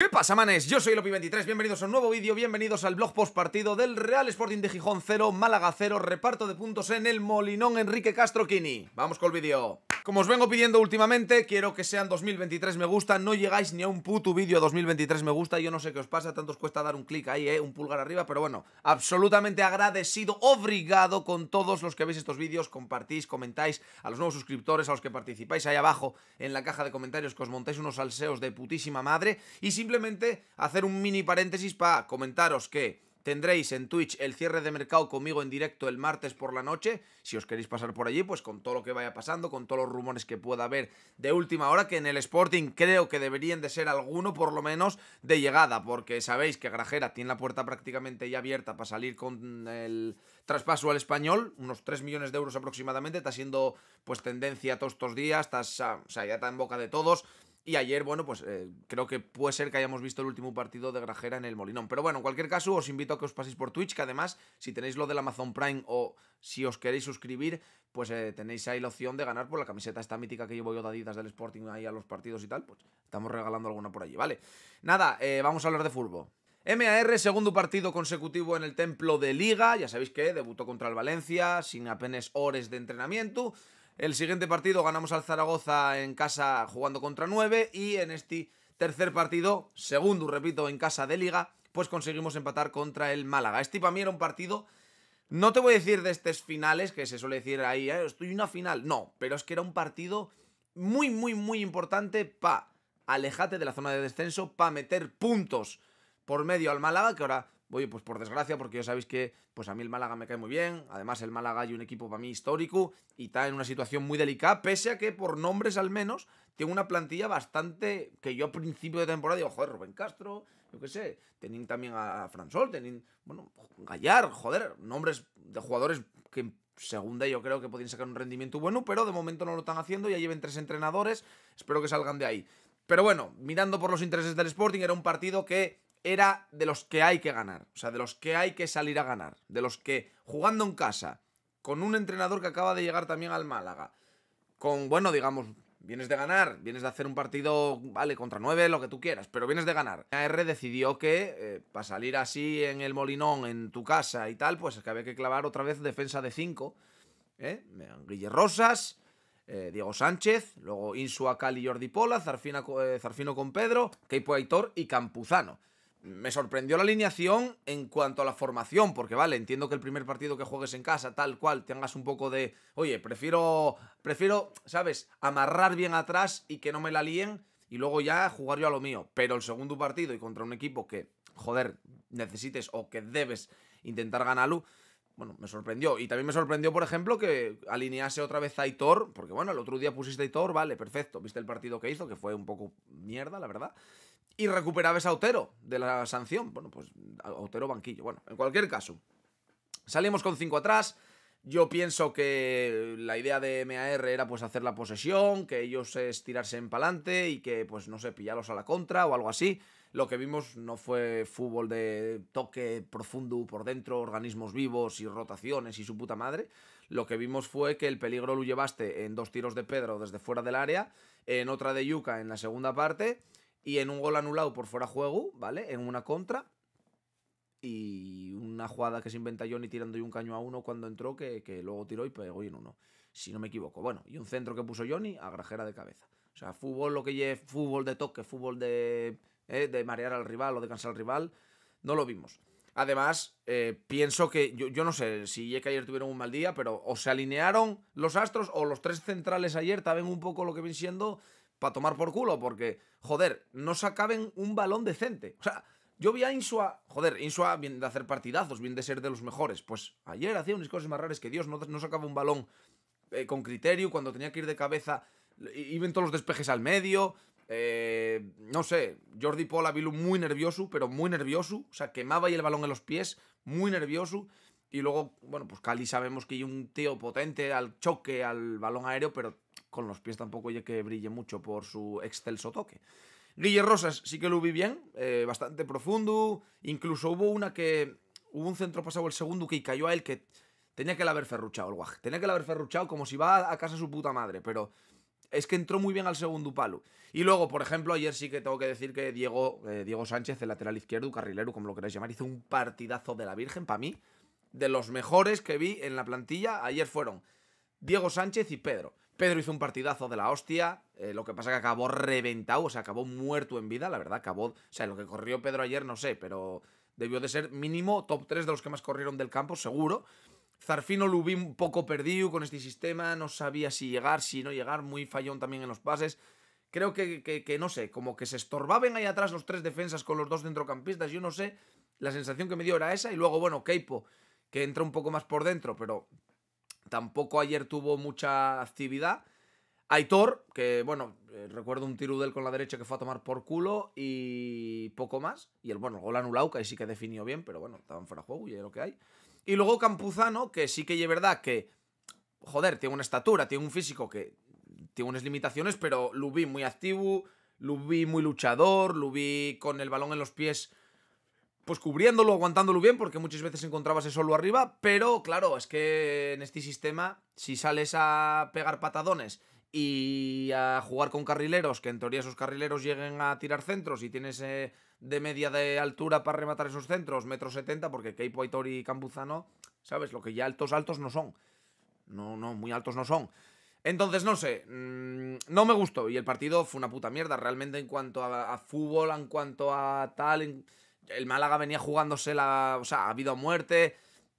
¿Qué pasa, manes? Yo soy Lopi23, bienvenidos a un nuevo vídeo, bienvenidos al blog post partido del Real Sporting de Gijón 0, Málaga 0, reparto de puntos en el Molinón Enrique Castro Vamos con el vídeo. Como os vengo pidiendo últimamente, quiero que sean 2023 me gusta. No llegáis ni a un puto vídeo 2023 me gusta. Yo no sé qué os pasa, tanto os cuesta dar un clic ahí, eh, un pulgar arriba. Pero bueno, absolutamente agradecido, obligado con todos los que veis estos vídeos. Compartís, comentáis a los nuevos suscriptores, a los que participáis ahí abajo en la caja de comentarios, que os montáis unos salseos de putísima madre. Y simplemente hacer un mini paréntesis para comentaros que... Tendréis en Twitch el cierre de mercado conmigo en directo el martes por la noche. Si os queréis pasar por allí, pues con todo lo que vaya pasando, con todos los rumores que pueda haber de última hora, que en el Sporting creo que deberían de ser alguno por lo menos de llegada, porque sabéis que Grajera tiene la puerta prácticamente ya abierta para salir con el traspaso al español, unos 3 millones de euros aproximadamente, está siendo pues tendencia todos estos días, está, ya está en boca de todos. Y ayer, bueno, pues eh, creo que puede ser que hayamos visto el último partido de Grajera en el Molinón. Pero bueno, en cualquier caso, os invito a que os paséis por Twitch, que además, si tenéis lo del Amazon Prime o si os queréis suscribir, pues eh, tenéis ahí la opción de ganar por pues, la camiseta esta mítica que llevo yo de del Sporting ahí a los partidos y tal. Pues estamos regalando alguna por allí, ¿vale? Nada, eh, vamos a hablar de fútbol. MAR, segundo partido consecutivo en el templo de Liga. Ya sabéis que debutó contra el Valencia, sin apenas horas de entrenamiento. El siguiente partido ganamos al Zaragoza en casa jugando contra 9 y en este tercer partido, segundo, repito, en casa de liga, pues conseguimos empatar contra el Málaga. Este para mí era un partido, no te voy a decir de estos finales, que se suele decir ahí, eh, estoy una final, no, pero es que era un partido muy, muy, muy importante para alejarte de la zona de descenso, para meter puntos por medio al Málaga, que ahora Oye, pues por desgracia, porque ya sabéis que pues a mí el Málaga me cae muy bien. Además, el Málaga hay un equipo para mí histórico y está en una situación muy delicada, pese a que por nombres al menos tiene una plantilla bastante que yo a principio de temporada digo, joder, Rubén Castro, yo qué sé, tenían también a Fransol, tenían, bueno, Gallar, joder, nombres de jugadores que en segunda yo creo que podían sacar un rendimiento bueno, pero de momento no lo están haciendo, ya lleven tres entrenadores, espero que salgan de ahí. Pero bueno, mirando por los intereses del Sporting, era un partido que era de los que hay que ganar, o sea, de los que hay que salir a ganar, de los que jugando en casa, con un entrenador que acaba de llegar también al Málaga, con, bueno, digamos, vienes de ganar, vienes de hacer un partido, vale, contra nueve, lo que tú quieras, pero vienes de ganar. AR decidió que eh, para salir así en el Molinón, en tu casa y tal, pues es que había que clavar otra vez defensa de cinco. ¿eh? Rosas, eh, Diego Sánchez, luego Insua Cali y Jordi Pola, Zarfino, eh, Zarfino con Pedro, Keipo Aitor y Campuzano me sorprendió la alineación en cuanto a la formación, porque vale, entiendo que el primer partido que juegues en casa, tal cual, tengas un poco de, oye, prefiero, prefiero, ¿sabes?, amarrar bien atrás y que no me la líen y luego ya jugar yo a lo mío. Pero el segundo partido y contra un equipo que, joder, necesites o que debes intentar ganarlo, bueno, me sorprendió. Y también me sorprendió, por ejemplo, que alinease otra vez a Aitor, porque bueno, el otro día pusiste Aitor, vale, perfecto, viste el partido que hizo, que fue un poco mierda, la verdad y recuperabas a Otero de la sanción. Bueno, pues Otero banquillo. Bueno, en cualquier caso, salimos con cinco atrás. Yo pienso que la idea de MAR era pues hacer la posesión, que ellos estirarse en pa'lante y que pues no sé, pillarlos a la contra o algo así. Lo que vimos no fue fútbol de toque profundo por dentro, organismos vivos y rotaciones y su puta madre. Lo que vimos fue que el peligro lo llevaste en dos tiros de Pedro desde fuera del área, en otra de Yuca en la segunda parte y en un gol anulado por fuera juego, ¿vale? En una contra. Y una jugada que se inventa Johnny tirando y un caño a uno cuando entró, que, que luego tiró y pegó en uno. Si no me equivoco. Bueno, y un centro que puso Johnny a grajera de cabeza. O sea, fútbol lo que lleve fútbol de toque, fútbol eh, de, marear al rival o de cansar al rival, no lo vimos. Además, eh, pienso que, yo, no sé si que ayer tuvieron un mal día, pero o se alinearon los astros o los tres centrales ayer, también un poco lo que ven siendo para tomar por culo, porque, joder, no acaben un balón decente. O sea, yo vi a Insua, joder, Insua viene de hacer partidazos, bien de ser de los mejores. Pues ayer hacía unas cosas más raras que Dios, no, no sacaba un balón eh, con criterio, cuando tenía que ir de cabeza, iban todos los despejes al medio. Eh, no sé, Jordi Pola vi muy nervioso, pero muy nervioso. O sea, quemaba ahí el balón en los pies, muy nervioso. Y luego, bueno, pues Cali sabemos que hay un tío potente al choque, al balón aéreo, pero con los pies tampoco ya que brille mucho por su excelso toque. Guille Rosas sí que lo vi bien, eh, bastante profundo. Incluso hubo una que. Hubo un centro pasado el segundo que cayó a él que tenía que haber ferruchado el guaje. Tenía que haber ferruchado como si va a casa su puta madre, pero es que entró muy bien al segundo palo. Y luego, por ejemplo, ayer sí que tengo que decir que Diego, eh, Diego Sánchez, el lateral izquierdo, carrilero, como lo queráis llamar, hizo un partidazo de la Virgen para mí. De los mejores que vi en la plantilla ayer fueron Diego Sánchez y Pedro. Pedro hizo un partidazo de la hostia, eh, lo que pasa que acabó reventado, o sea, acabó muerto en vida, la verdad, acabó, o sea, lo que corrió Pedro ayer no sé, pero debió de ser mínimo top 3 de los que más corrieron del campo, seguro. Zarfino lo vi un poco perdido con este sistema, no sabía si llegar, si no llegar, muy fallón también en los pases. Creo que, que no sé, como que se estorbaban ahí atrás los tres defensas con los dos centrocampistas, yo no sé, la sensación que me dio era esa, y luego, bueno, Keipo, que entra un poco más por dentro, pero Tampoco ayer tuvo mucha actividad. Aitor, que bueno, eh, recuerdo un tiro del con la derecha que fue a tomar por culo y poco más. Y el, bueno, el gol anulado, que ahí sí que definió bien, pero bueno, estaban fuera de juego y es lo que hay. Y luego Campuzano, que sí que es verdad que, joder, tiene una estatura, tiene un físico que tiene unas limitaciones, pero lo vi muy activo, lo vi muy luchador, lo vi con el balón en los pies pues cubriéndolo, aguantándolo bien, porque muchas veces encontrabas ese solo arriba, pero claro, es que en este sistema, si sales a pegar patadones y a jugar con carrileros, que en teoría esos carrileros lleguen a tirar centros y tienes eh, de media de altura para rematar esos centros, metro setenta, porque Keipo, Aitor y Cambuzano, ¿sabes? Lo que ya altos, altos no son. No, no, muy altos no son. Entonces, no sé, mm, no me gustó y el partido fue una puta mierda, realmente en cuanto a, fútbol, en cuanto a tal el Málaga venía jugándose la... O sea, ha habido muerte.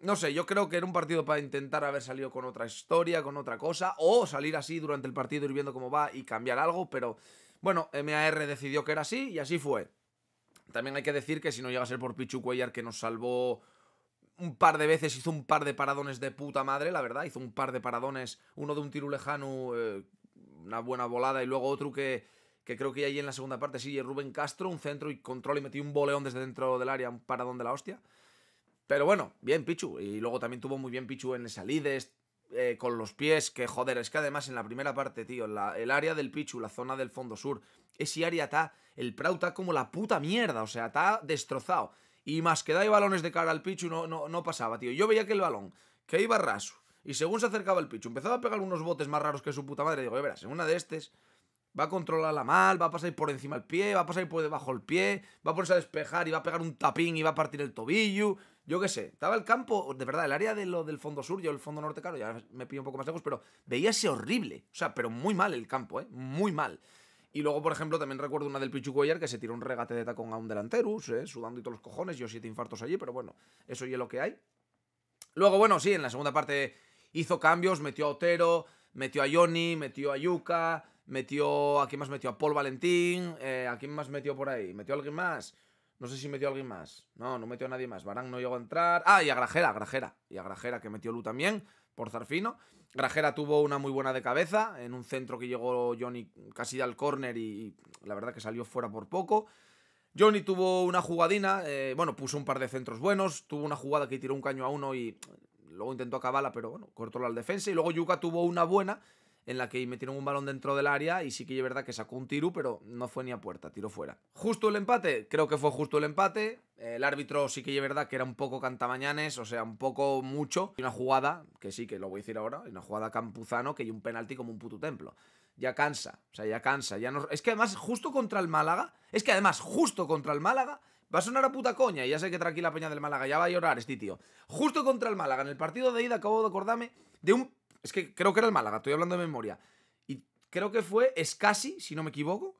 No sé, yo creo que era un partido para intentar haber salido con otra historia, con otra cosa, o salir así durante el partido ir viendo cómo va y cambiar algo, pero bueno, MAR decidió que era así y así fue. También hay que decir que si no llega a ser por Pichu Cuellar que nos salvó un par de veces, hizo un par de paradones de puta madre, la verdad, hizo un par de paradones, uno de un tiro lejano, eh, una buena volada y luego otro que que creo que ahí en la segunda parte sigue Rubén Castro, un centro y control y metió un boleón desde dentro del área, un paradón de la hostia. Pero bueno, bien Pichu. Y luego también tuvo muy bien Pichu en salidas eh, con los pies, que joder, es que además en la primera parte, tío, la, el área del Pichu, la zona del fondo sur, ese área está, el Prau está como la puta mierda, o sea, está destrozado. Y más que da y balones de cara al Pichu no, no, no pasaba, tío. Yo veía que el balón, que iba raso, y según se acercaba el Pichu, empezaba a pegar unos botes más raros que su puta madre. Digo, ya verás, en una de estos Va a controlar la mal, va a pasar por encima del pie, va a pasar por debajo del pie, va a ponerse a despejar y va a pegar un tapín y va a partir el tobillo. Yo qué sé, estaba el campo, de verdad, el área de lo del fondo sur, yo el fondo norte, claro, ya me pillo un poco más lejos, pero veía ese horrible. O sea, pero muy mal el campo, ¿eh? Muy mal. Y luego, por ejemplo, también recuerdo una del Pichu Cuellar que se tiró un regate de tacón a un delantero, ¿eh? sudando y todos los cojones, yo siete infartos allí, pero bueno, eso ya es lo que hay. Luego, bueno, sí, en la segunda parte hizo cambios, metió a Otero, metió a Johnny, metió a Yuka, Metió. ¿A quién más metió? A Paul Valentín. Eh, ¿A quién más metió por ahí? ¿Metió a alguien más? No sé si metió a alguien más. No, no metió a nadie más. Barán no llegó a entrar. Ah, y a Grajera, a Grajera. Y a Grajera que metió Lu también, por Zarfino. Grajera tuvo una muy buena de cabeza en un centro que llegó Johnny casi al córner y, la verdad que salió fuera por poco. Johnny tuvo una jugadina, eh, bueno, puso un par de centros buenos, tuvo una jugada que tiró un caño a uno y luego intentó acabarla, pero bueno, cortó la defensa. Y luego Yuka tuvo una buena en la que metieron un balón dentro del área y sí que es verdad que sacó un tiro, pero no fue ni a puerta, tiró fuera. Justo el empate, creo que fue justo el empate. El árbitro sí que es verdad que era un poco cantamañanes, o sea, un poco mucho. Y una jugada, que sí, que lo voy a decir ahora, una jugada campuzano que hay un penalti como un puto templo. Ya cansa, o sea, ya cansa, ya no... Es que además, justo contra el Málaga, es que además, justo contra el Málaga, Va a sonar a puta coña, y ya sé que tranquila Peña del Málaga, ya va a llorar este tío. Justo contra el Málaga, en el partido de ida, acabo de acordarme de un es que creo que era el Málaga, estoy hablando de memoria. Y creo que fue es casi si no me equivoco,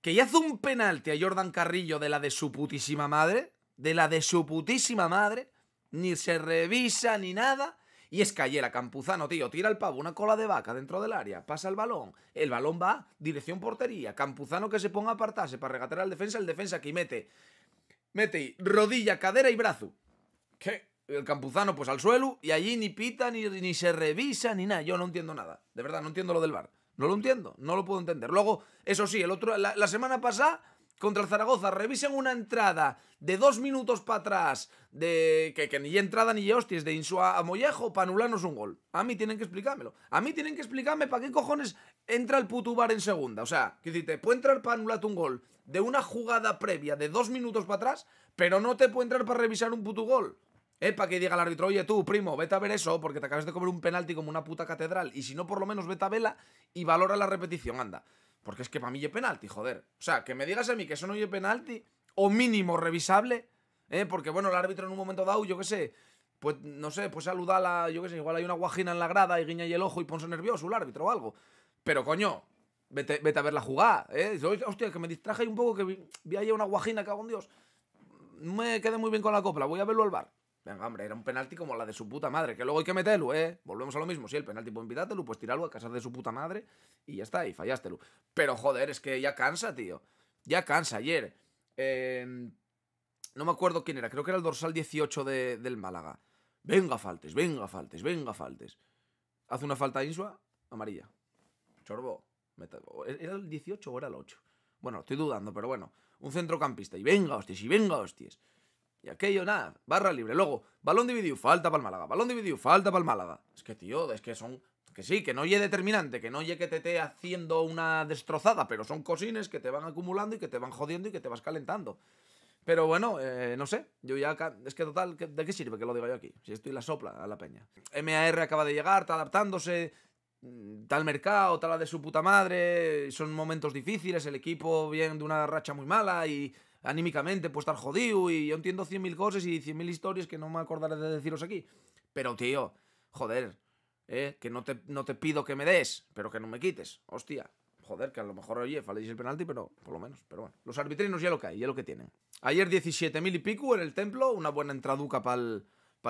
que ya hace un penalti a Jordan Carrillo de la de su putísima madre. De la de su putísima madre. Ni se revisa ni nada. Y es cayera. Campuzano, tío, tira el pavo, una cola de vaca dentro del área, pasa el balón, el balón va, dirección portería, Campuzano que se ponga a apartarse para regatear al defensa, el defensa que mete, mete rodilla, cadera y brazo. ¿Qué? el campuzano pues al suelo y allí ni pita, ni, se revisa, ni nada. Yo no entiendo nada. De verdad, no entiendo lo del bar. No lo entiendo, no lo puedo entender. Luego, eso sí, el otro, la, semana pasada contra el Zaragoza, revisan una entrada de dos minutos para atrás, de que, ni entrada ni hostias, de Insua a Mollejo, para anularnos un gol. A mí tienen que explicármelo. A mí tienen que explicarme para qué cojones entra el bar en segunda. O sea, que te puede entrar para anularte un gol de una jugada previa de dos minutos para atrás, pero no te puede entrar para revisar un puto gol. ¿eh? Para que diga el árbitro, oye tú, primo, vete a ver eso porque te acabas de comer un penalti como una puta catedral. Y si no, por lo menos vete a vela y valora la repetición, anda. Porque es que para mí penalti, joder. O sea, que me digas a mí que eso no es penalti o mínimo revisable, ¿eh? Porque bueno, el árbitro en un momento dado, yo qué sé, pues no sé, pues la yo qué sé, igual hay una guajina en la grada y guiña y el ojo y ponse nervioso el árbitro o algo. Pero coño, vete, a verla jugada, ¿eh? hostia, que me distraje un poco, que vi, ahí una guajina, cago en Dios. Me quedé muy bien con la copla, voy a verlo al bar. Venga, hombre, era un penalti como la de su puta madre, que luego hay que meterlo, ¿eh? Volvemos a lo mismo. Si el penalti puede invitártelo, pues tirarlo a casa de su puta madre y ya está, y fallástelo. Pero joder, es que ya cansa, tío. Ya cansa. Ayer, em, no me acuerdo quién era, creo que era el dorsal 18 del Málaga. Venga, faltes, venga, faltes, venga, faltes. Hace una falta Insua, amarilla. Chorbo. ¿Era el 18 o era el 8? Bueno, estoy dudando, pero bueno. Un centrocampista. Y venga, hostias, y venga, hostias. Y aquello, nada, barra libre. Luego, balón dividido, falta para el Málaga. Balón dividido, falta para el Málaga. Es que, tío, es que son... Que sí, que no oye determinante, que no llegue que te esté haciendo una destrozada, pero son cosines que te van acumulando y que te van jodiendo y que te vas calentando. Pero bueno, eh, no sé, yo ya... Es que total, ¿de qué sirve que lo diga yo aquí? Si estoy la sopla a la peña. MAR acaba de llegar, está adaptándose, mm, tal mercado, tal de su puta madre, son momentos difíciles, el equipo viene de una racha muy mala y anímicamente pues estar jodido y yo entiendo 100.000 cosas y 100.000 historias que no me acordaré de deciros aquí. Pero, tío, joder, eh, que no te, pido que me des, pero que no me quites. Hostia, joder, que a lo mejor, oye, faléis el penalti, pero por lo menos. Pero bueno, los arbitrinos ya lo que hay, ya lo que tienen. Ayer 17.000 y pico en el templo, una buena entraduca para el,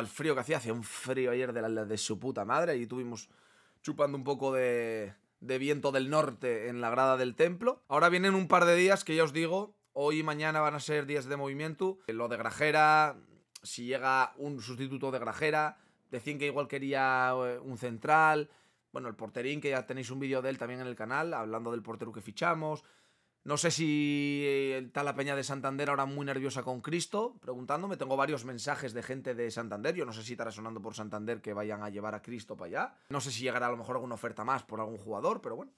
frío que hacía. Hacía un frío ayer de, la, de su puta madre y tuvimos chupando un poco de, de viento del norte en la grada del templo. Ahora vienen un par de días que ya os digo Hoy y mañana van a ser días de movimiento. Eh, lo de Grajera, si llega un sustituto de Grajera, decían que igual quería eh, un central. Bueno, el porterín, que ya tenéis un vídeo de él también en el canal, hablando del portero que fichamos. No sé si está eh, la peña de Santander ahora muy nerviosa con Cristo, preguntándome. Tengo varios mensajes de gente de Santander. Yo no sé si estará sonando por Santander que vayan a llevar a Cristo para allá. No sé si llegará a lo mejor alguna oferta más por algún jugador, pero bueno.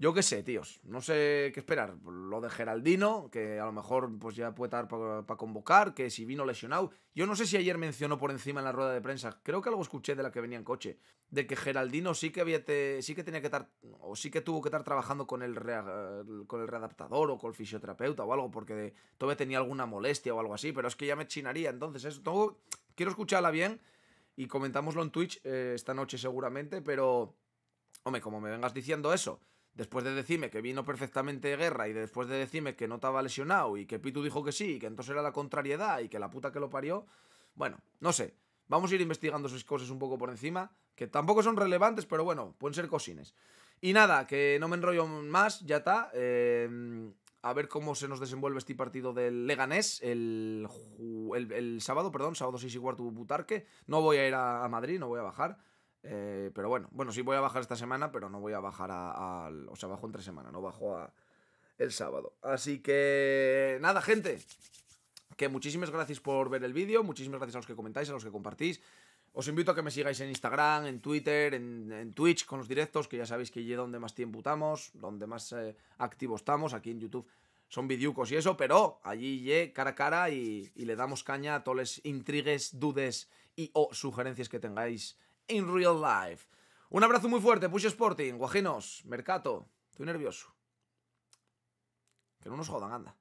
Yo qué sé, tíos. No sé qué esperar. Lo de Geraldino, que a lo mejor pues ya puede estar para convocar, que si vino lesionado. Yo no sé si ayer mencionó por encima en la rueda de prensa. Creo que algo escuché de la que venía en coche. De que Geraldino sí que había sí que tenía que estar. O sí que tuvo que estar trabajando con el, con el readaptador o con el fisioterapeuta o algo, porque de, tenía alguna molestia o algo así. Pero es que ya me chinaría. Entonces, eso quiero escucharla bien. Y comentámoslo en Twitch eh, esta noche seguramente. Pero. Hombre, como me vengas diciendo eso después de decirme que vino perfectamente de guerra y después de decirme que no estaba lesionado y que Pitu dijo que sí y que entonces era la contrariedad y que la puta que lo parió, bueno, no sé. Vamos a ir investigando esas cosas un poco por encima, que tampoco son relevantes, pero bueno, pueden ser cosines. Y nada, que no me enrollo más, ya está. Em, a ver cómo se nos desenvuelve este partido del Leganés el, el, sábado, perdón, sábado 6 y cuarto Butarque. No voy a ir a Madrid, no voy a bajar. Eh, pero bueno, bueno, sí voy a bajar esta semana, pero no voy a bajar a, O sea, bajo entre semana, no bajo a el sábado. Así que... Nada, gente. Que muchísimas gracias por ver el vídeo, muchísimas gracias a los que comentáis, a los que compartís. Os invito a que me sigáis en Instagram, en Twitter, en, Twitch con los directos, que ya sabéis que allí es donde más tiempo estamos, donde más eh, activos estamos, aquí en YouTube son videocos y eso, pero allí ye, cara a cara y, le damos caña a todas las intrigues, dudes y o sugerencias que tengáis in real life. Un abrazo muy fuerte, Push Sporting, Guajinos, Mercato. Estoy nervioso. Que no nos jodan, anda.